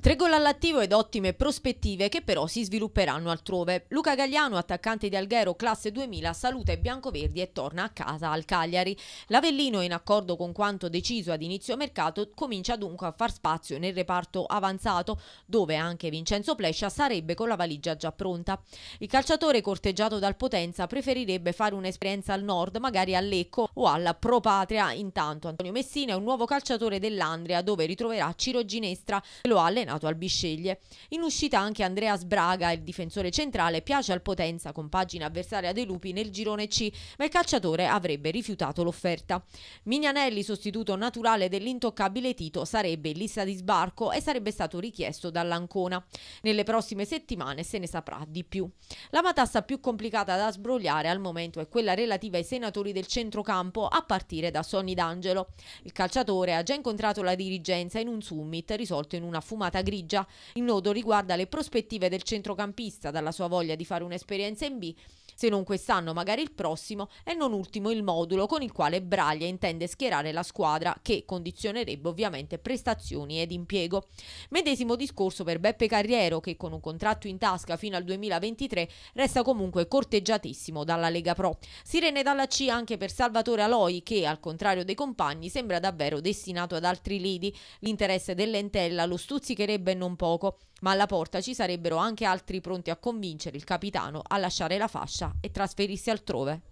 Tre gol all'attivo ed ottime prospettive che però si svilupperanno altrove. Luca Gagliano, attaccante di Alghero classe 2000, saluta i biancoverdi e torna a casa al Cagliari. L'Avellino, in accordo con quanto deciso ad inizio mercato, comincia dunque a far spazio nel reparto avanzato, dove anche Vincenzo Plescia sarebbe con la valigia già pronta. Il calciatore corteggiato dal Potenza preferirebbe fare un'esperienza al nord, magari a Lecco o alla Pro Patria. Intanto Antonio Messina è un nuovo calciatore dell'Andria, dove ritroverà Ciro Ginestra, che lo ha allenato allenato al Bisceglie. In uscita anche Andrea Sbraga, il difensore centrale, piace al Potenza, compagine avversaria dei Lupi nel girone C, ma il calciatore avrebbe rifiutato l'offerta. Mignanelli, sostituto naturale dell'intoccabile Tito, sarebbe in lista di sbarco e sarebbe stato richiesto dall'Ancona. Nelle prossime settimane se ne saprà di più. La matassa più complicata da sbrogliare al momento è quella relativa ai senatori del centrocampo, a partire da Sonny D'Angelo. Il calciatore ha già incontrato la dirigenza in un summit risolto in una fumata giornata grigia. Il nodo riguarda le prospettive del centrocampista, dalla sua voglia di fare un'esperienza in B se non quest'anno magari il prossimo, e non ultimo il modulo con il quale Braglia intende schierare la squadra, che condizionerebbe ovviamente prestazioni ed impiego. Medesimo discorso per Beppe Carriero, che con un contratto in tasca fino al 2023 resta comunque corteggiatissimo dalla Lega Pro. Sirene dalla C anche per Salvatore Aloi, che al contrario dei compagni sembra davvero destinato ad altri lidi. L'interesse dell'entella lo stuzzicherebbe non poco, ma alla porta ci sarebbero anche altri pronti a convincere il capitano a lasciare la fascia minaccia e trasferirsi altrove.